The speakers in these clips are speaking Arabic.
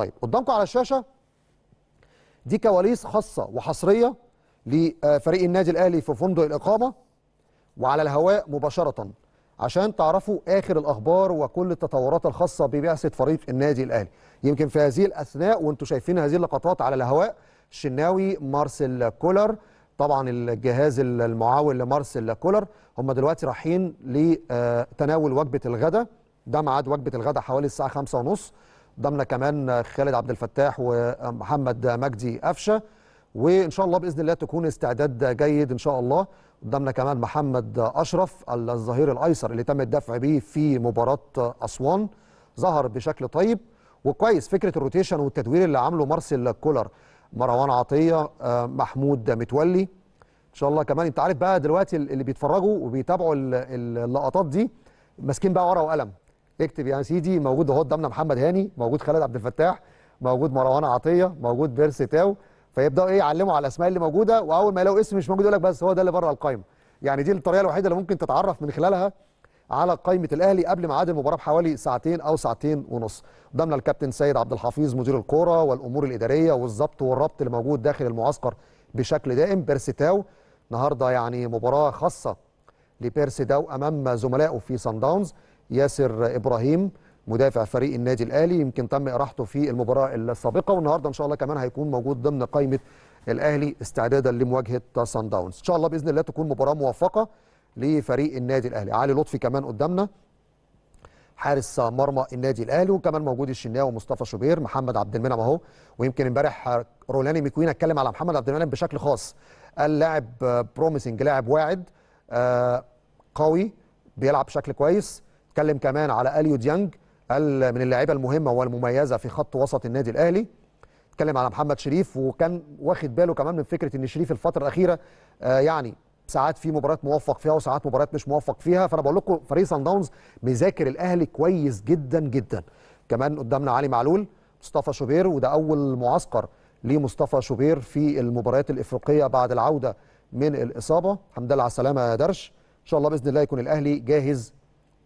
طيب قدامكم على الشاشه دي كواليس خاصه وحصريه لفريق النادي الاهلي في فندق الاقامه وعلى الهواء مباشره عشان تعرفوا اخر الاخبار وكل التطورات الخاصه ببعثه فريق النادي الاهلي يمكن في هذه الاثناء وانتم شايفين هذه اللقطات على الهواء الشناوي مارسيل كولر طبعا الجهاز المعاون لمارسيل كولر هم دلوقتي رايحين لتناول وجبه الغداء ده ميعاد وجبه الغداء حوالي الساعه 5:30 ضمنا كمان خالد عبد الفتاح ومحمد مجدي قفشه وان شاء الله باذن الله تكون استعداد جيد ان شاء الله قدامنا كمان محمد اشرف الظهير الايسر اللي تم الدفع به في مباراه اسوان ظهر بشكل طيب وكويس فكره الروتيشن والتدوير اللي عامله مارسيل كولر مروان عطيه آه، محمود متولي ان شاء الله كمان انت عارف بقى دلوقتي اللي بيتفرجوا وبيتابعوا اللقطات دي ماسكين بقى ورقه وقلم اكتب يا يعني سيدي موجود اهو قدامنا محمد هاني موجود خالد عبد الفتاح موجود مروان عطيه موجود بيرسي تاو فيبداوا ايه يعلموا على الاسماء اللي موجوده واول ما يلاقوا اسم مش موجود يقول لك بس هو ده اللي بره القايمه يعني دي الطريقه الوحيده اللي ممكن تتعرف من خلالها على قائمه الاهلي قبل ميعاد المباراه بحوالي ساعتين او ساعتين ونص قدامنا الكابتن سيد عبد الحفيظ مدير الكوره والامور الاداريه والضبط والربط اللي موجود داخل المعسكر بشكل دائم تاو النهارده يعني مباراه خاصه لبيرسي تاو امام زملائه في سان داونز ياسر ابراهيم مدافع فريق النادي الاهلي يمكن تم اراحته في المباراه السابقه والنهارده ان شاء الله كمان هيكون موجود ضمن قائمه الاهلي استعدادا لمواجهه سان داونز ان شاء الله باذن الله تكون مباراه موفقه لفريق النادي الاهلي علي لطفي كمان قدامنا حارس مرمى النادي الاهلي وكمان موجود الشناوي ومصطفى شوبير محمد عبد المنعم اهو ويمكن امبارح رولاني ميكوين اتكلم على محمد عبد المنعم بشكل خاص قال لاعب بروميسنج لاعب واعد آه، قوي بيلعب بشكل كويس اتكلم كمان على اليو ديانج قال من اللعيبه المهمه والمميزه في خط وسط النادي الاهلي اتكلم على محمد شريف وكان واخد باله كمان من فكره ان شريف الفتره الاخيره آه يعني ساعات في مباريات موفق فيها وساعات مباريات مش موفق فيها فانا بقول لكم فريق سان داونز مذاكر الاهلي كويس جدا جدا كمان قدامنا علي معلول مصطفى شوبير وده اول معسكر لمصطفى شوبير في المباريات الافريقيه بعد العوده من الاصابه الحمد لله على السلامه يا درش ان شاء الله باذن الله يكون الاهلي جاهز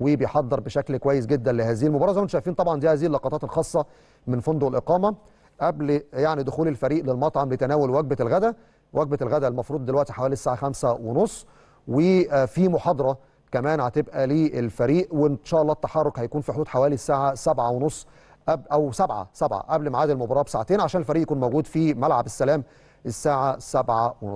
وبيحضر بشكل كويس جدا لهذه المباراه زي ما انتم شايفين طبعا دي هذه اللقطات الخاصه من فندق الاقامه قبل يعني دخول الفريق للمطعم لتناول وجبه الغداء وجبه الغداء المفروض دلوقتي حوالي الساعه 5 ونص وفي محاضره كمان هتبقى للفريق وان شاء الله التحرك هيكون في حدود حوالي الساعه 7 ونص او 7 7 قبل ميعاد المباراه بساعتين عشان الفريق يكون موجود في ملعب السلام الساعه 7 ونص